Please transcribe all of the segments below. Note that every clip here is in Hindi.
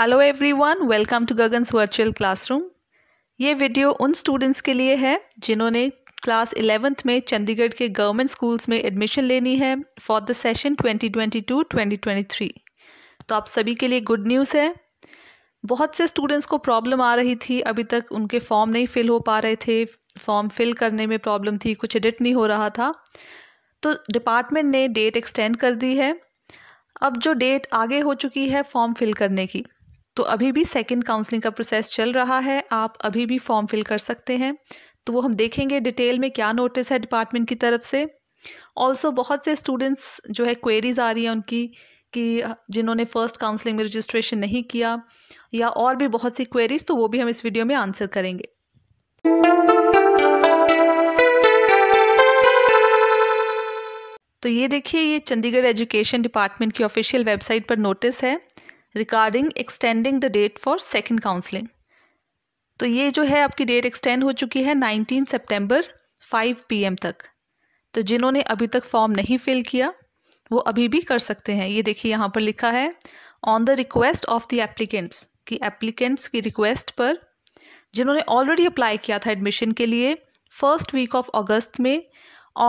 hello everyone welcome to Gagan's virtual classroom ये वीडियो उन स्टूडेंट्स के लिए है जिन्होंने क्लास इलेवेंथ में चंडीगढ़ के गवर्नमेंट स्कूल्स में एडमिशन लेनी है फॉर द सेशन 2022-2023 तो आप सभी के लिए गुड न्यूज़ है बहुत से स्टूडेंट्स को प्रॉब्लम आ रही थी अभी तक उनके फॉर्म नहीं फिल हो पा रहे थे फॉर्म फिल करने में प्रॉब्लम थी कुछ एडिट नहीं हो रहा था तो डिपार्टमेंट ने डेट एक्सटेंड कर दी है अब जो डेट आगे हो चुकी है फॉर्म फिल करने की तो अभी भी सेकंड काउंसलिंग का प्रोसेस चल रहा है आप अभी भी फॉर्म फिल कर सकते हैं तो वो हम देखेंगे डिटेल में क्या नोटिस है डिपार्टमेंट की तरफ से ऑल्सो बहुत से स्टूडेंट्स जो है क्वेरीज आ रही हैं उनकी कि जिन्होंने फ़र्स्ट काउंसलिंग में रजिस्ट्रेशन नहीं किया या और भी बहुत सी क्वेरीज तो वो भी हम इस वीडियो में आंसर करेंगे तो ये देखिए ये चंडीगढ़ एजुकेशन डिपार्टमेंट की ऑफिशियल वेबसाइट पर नोटिस है regarding extending the date for second counselling तो ये जो है आपकी डेट एक्सटेंड हो चुकी है 19 सितंबर 5 पीएम तक तो जिन्होंने अभी तक फॉर्म नहीं फिल किया वो अभी भी कर सकते हैं ये देखिए यहाँ पर लिखा है on the request of the applicants कि एप्लीकेंट्स की रिक्वेस्ट पर जिन्होंने ऑलरेडी अप्लाई किया था एडमिशन के लिए फर्स्ट वीक ऑफ अगस्त में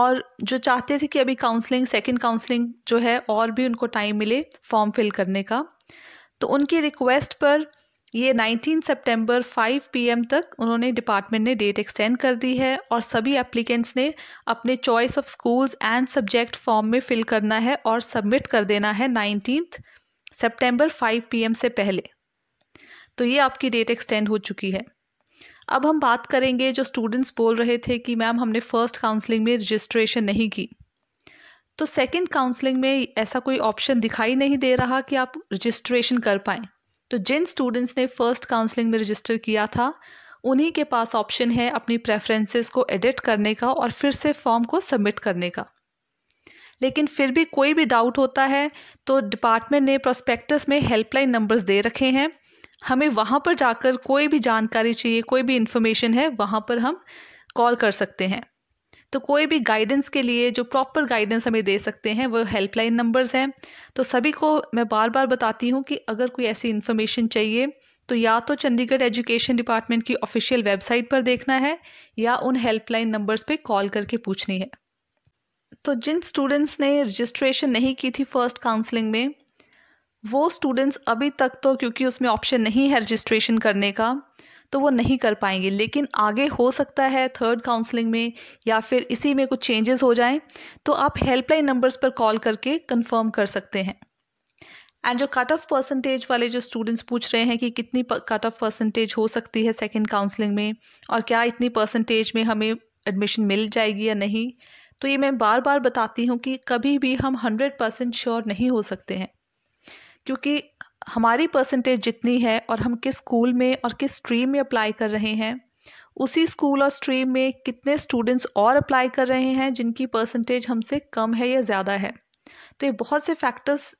और जो चाहते थे कि अभी काउंसलिंग सेकेंड काउंसलिंग जो है और भी उनको टाइम मिले फॉर्म फिल करने का तो उनकी रिक्वेस्ट पर ये 19 सितंबर 5 पीएम तक उन्होंने डिपार्टमेंट ने डेट एक्सटेंड कर दी है और सभी एप्लीकेंट्स ने अपने choice of schools and subject form में फिल करना है और सबमिट कर देना है नाइनटीन सेप्टेम्बर फाइव पी से पहले तो ये आपकी डेट एक्सटेंड हो चुकी है अब हम बात करेंगे जो स्टूडेंट्स बोल रहे थे कि मैम हमने फ़र्स्ट काउंसलिंग में रजिस्ट्रेशन नहीं की तो सेकंड काउंसलिंग में ऐसा कोई ऑप्शन दिखाई नहीं दे रहा कि आप रजिस्ट्रेशन कर पाएं तो जिन स्टूडेंट्स ने फर्स्ट काउंसलिंग में रजिस्टर किया था उन्हीं के पास ऑप्शन है अपनी प्रेफरेंसेस को एडिट करने का और फिर से फॉर्म को सबमिट करने का लेकिन फिर भी कोई भी डाउट होता है तो डिपार्टमेंट ने प्रोस्पेक्टस में हेल्पलाइन नंबर्स दे रखे हैं हमें वहाँ पर जाकर कोई भी जानकारी चाहिए कोई भी इन्फॉर्मेशन है वहाँ पर हम कॉल कर सकते हैं तो कोई भी गाइडेंस के लिए जो प्रॉपर गाइडेंस हमें दे सकते हैं वो हेल्पलाइन नंबर्स हैं तो सभी को मैं बार बार बताती हूँ कि अगर कोई ऐसी इन्फॉर्मेशन चाहिए तो या तो चंडीगढ़ एजुकेशन डिपार्टमेंट की ऑफिशियल वेबसाइट पर देखना है या उन हेल्पलाइन नंबर्स पे कॉल करके पूछनी है तो जिन स्टूडेंट्स ने रजिस्ट्रेशन नहीं की थी फर्स्ट काउंसलिंग में वो स्टूडेंट्स अभी तक तो क्योंकि उसमें ऑप्शन नहीं है रजिस्ट्रेशन करने का तो वो नहीं कर पाएंगे लेकिन आगे हो सकता है थर्ड काउंसलिंग में या फिर इसी में कुछ चेंजेस हो जाएं तो आप हेल्पलाइन नंबर्स पर कॉल करके कंफर्म कर सकते हैं एंड जो कट ऑफ परसेंटेज वाले जो स्टूडेंट्स पूछ रहे हैं कि कितनी कट ऑफ परसेंटेज हो सकती है सेकेंड काउंसलिंग में और क्या इतनी परसेंटेज में हमें एडमिशन मिल जाएगी या नहीं तो ये मैं बार बार बताती हूँ कि कभी भी हम हंड्रेड परसेंट श्योर नहीं हो सकते हैं क्योंकि हमारी परसेंटेज जितनी है और हम किस स्कूल में और किस स्ट्रीम में अप्लाई कर रहे हैं उसी स्कूल और स्ट्रीम में कितने स्टूडेंट्स और अप्लाई कर रहे हैं जिनकी परसेंटेज हमसे कम है या ज़्यादा है तो ये बहुत से फैक्टर्स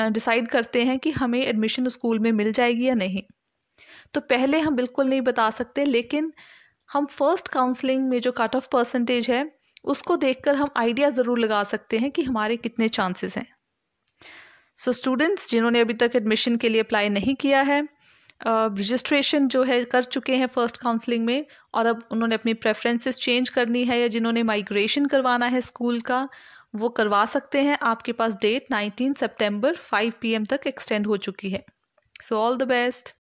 डिसाइड करते हैं कि हमें एडमिशन स्कूल में मिल जाएगी या नहीं तो पहले हम बिल्कुल नहीं बता सकते लेकिन हम फर्स्ट काउंसलिंग में जो कट ऑफ परसेंटेज है उसको देखकर हम आइडिया ज़रूर लगा सकते हैं कि हमारे कितने चांसेस हैं सो स्टूडेंट्स जिन्होंने अभी तक एडमिशन के लिए अप्लाई नहीं किया है रजिस्ट्रेशन uh, जो है कर चुके हैं फर्स्ट काउंसलिंग में और अब उन्होंने अपनी प्रेफरेंसेस चेंज करनी है या जिन्होंने माइग्रेशन करवाना है स्कूल का वो करवा सकते हैं आपके पास डेट 19 सितंबर 5 पीएम तक एक्सटेंड हो चुकी है सो ऑल द बेस्ट